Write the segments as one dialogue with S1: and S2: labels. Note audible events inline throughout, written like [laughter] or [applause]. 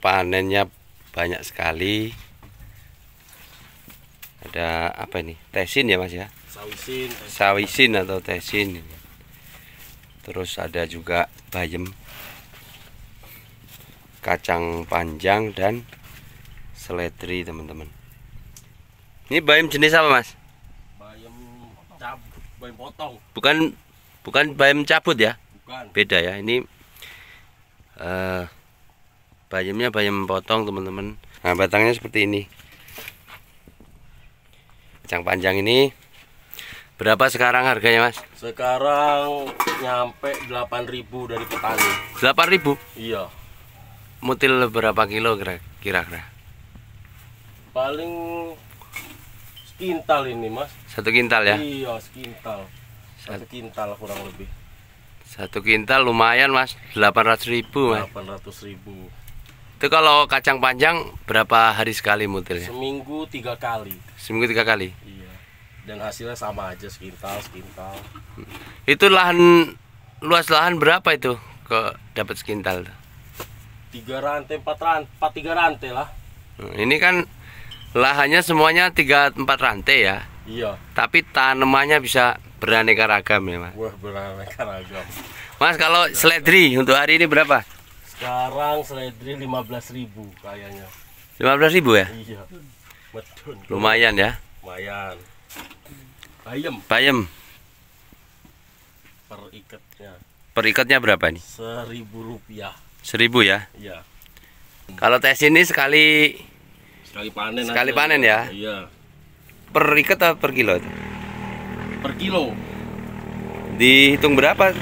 S1: panennya banyak sekali ada apa ini tesin ya mas ya sawisin sawisin atau tesin terus ada juga bayam kacang panjang dan seledri teman-teman ini bayam jenis apa mas bayam
S2: cabut bayam potong
S1: bukan bukan bayam cabut ya bukan. beda ya ini uh, bayamnya bayam potong teman-teman nah batangnya seperti ini kacang panjang ini berapa sekarang harganya mas?
S2: sekarang nyampe 8000 dari petani 8000? iya
S1: mutil berapa kilo kira-kira?
S2: paling sekintal ini mas satu kintal ya? iya sekintal satu kintal kurang lebih
S1: satu kintal lumayan mas 800 ribu mas
S2: 800 ribu itu kalau
S1: kacang panjang berapa hari sekali mutilnya?
S2: Seminggu tiga kali.
S1: Seminggu tiga kali. Iya.
S2: Dan hasilnya sama aja sekintal sekintal.
S1: Itu lahan luas lahan berapa itu ke dapat sekintal?
S2: Tiga rantai empat rantai empat tiga rantai lah.
S1: Hmm, ini kan lahannya semuanya tiga empat rantai ya. Iya. Tapi tanamannya bisa beraneka ragam ya mas.
S2: Wah beraneka ragam.
S1: Mas kalau seledri untuk hari ini berapa?
S2: Sekarang seledri 15.000 kayaknya.
S1: 15.000 ya?
S2: Iya. Medun. Lumayan ya? Lumayan. Bayem. Bayem. Per ikatnya.
S1: Per ikatnya berapa nih?
S2: Seribu rupiah.
S1: Seribu ya? Iya. Kalau tes ini sekali
S2: sekali panen sekali aja. panen ya? Iya.
S1: Per ikat atau per kilo Per kilo. Dihitung berapa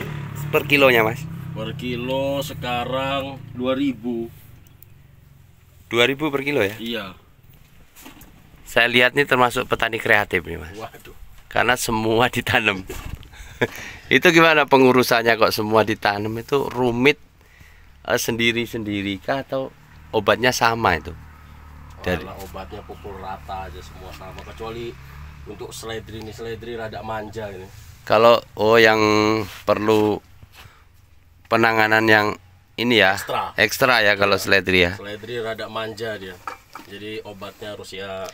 S1: per kilonya, Mas?
S2: per kilo sekarang 2000
S1: 2000 per kilo ya iya saya lihat nih termasuk petani kreatif nih mas waduh karena semua ditanam [laughs] itu gimana pengurusannya kok semua ditanam itu rumit eh, sendiri-sendiri kah atau obatnya sama itu dari
S2: Walah, obatnya pukul rata aja semua sama kecuali untuk seledri ini seledri rada manja ini
S1: kalau oh yang perlu penanganan yang ini ya ekstra, ekstra ya kalau iya. seledri ya
S2: seledri rada manja dia jadi obatnya harus ya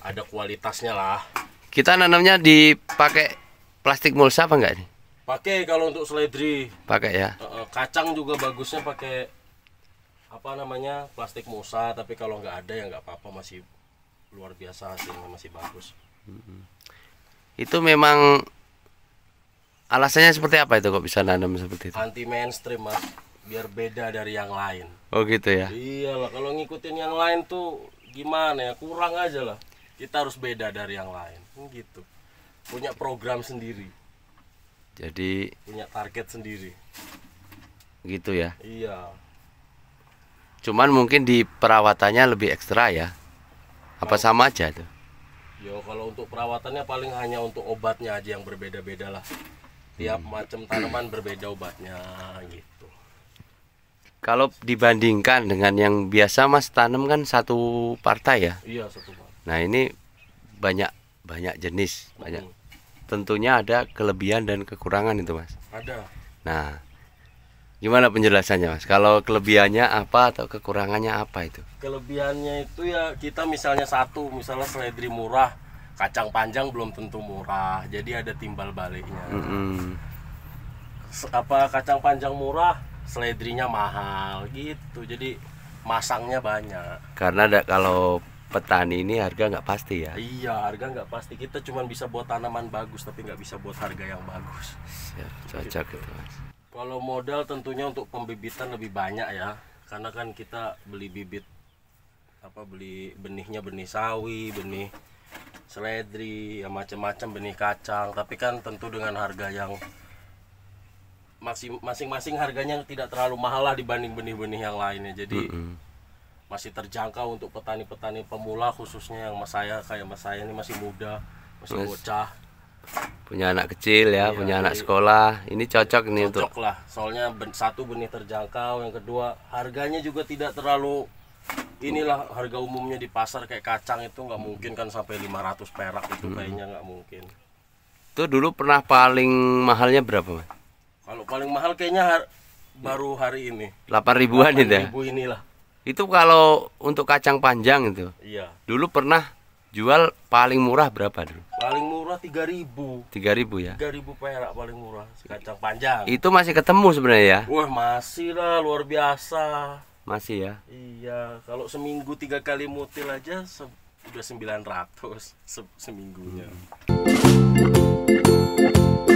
S2: ada kualitasnya lah
S1: kita nanamnya dipakai plastik mulsa apa enggak nih
S2: pakai kalau untuk seledri pakai ya kacang juga bagusnya pakai apa namanya plastik mulsa tapi kalau nggak ada ya nggak apa-apa masih luar biasa hasilnya masih bagus
S1: itu memang Alasannya seperti apa itu kok bisa nanam seperti itu?
S2: Anti mainstream mas, biar beda dari yang lain. Oh gitu ya? Iyalah kalau ngikutin yang lain tuh gimana ya kurang aja lah. Kita harus beda dari yang lain, hmm, gitu. Punya program sendiri. Jadi punya target sendiri. Gitu ya? Iya.
S1: Cuman mungkin di perawatannya lebih ekstra ya? Apa sama aja tuh?
S2: Yo kalau untuk perawatannya paling hanya untuk obatnya aja yang berbeda-beda lah tiap macam tanaman berbeda obatnya gitu
S1: kalau dibandingkan dengan yang biasa mas tanam kan satu partai ya iya satu partai nah ini banyak banyak jenis hmm. banyak tentunya ada kelebihan dan kekurangan itu mas ada nah gimana penjelasannya mas kalau kelebihannya apa atau kekurangannya apa itu
S2: kelebihannya itu ya kita misalnya satu misalnya seledri murah kacang panjang belum tentu murah jadi ada timbal baliknya mm-hmm. apa kacang panjang murah seledrinya mahal gitu jadi masangnya banyak
S1: karena ada kalau petani ini harga nggak pasti ya
S2: iya harga nggak pasti kita cuma bisa buat tanaman bagus tapi nggak bisa buat harga yang bagus ya, cocok gitu. itu mas kalau modal tentunya untuk pembibitan lebih banyak ya karena kan kita beli bibit apa beli benihnya benih sawi benih seledri, ya macam-macam benih kacang, tapi kan tentu dengan harga yang masing-masing harganya tidak terlalu mahal lah dibanding benih-benih yang lainnya. Jadi mm -hmm. masih terjangkau untuk petani-petani pemula khususnya yang mas saya kayak mas saya ini masih muda, masih mas, bocah.
S1: Punya anak kecil ya, iya, punya anak sekolah. Ini cocok, nih untuk.
S2: Cocok lah. Soalnya satu benih terjangkau, yang kedua harganya juga tidak terlalu inilah harga umumnya di pasar kayak kacang itu nggak mungkin kan sampai 500 perak itu hmm. kayaknya nggak mungkin
S1: itu dulu pernah paling mahalnya berapa mas
S2: kalau paling mahal kayaknya har baru hari ini 8 ribuan 8 itu ya ribu inilah
S1: itu kalau untuk kacang panjang itu iya dulu pernah jual paling murah berapa dulu
S2: paling murah ribu. 3000 ribu ya ribu perak paling murah kacang panjang itu masih ketemu sebenarnya ya wah masih lah luar biasa masih ya? Iya, kalau seminggu tiga kali mutil aja se udah 900 se seminggunya. Hmm.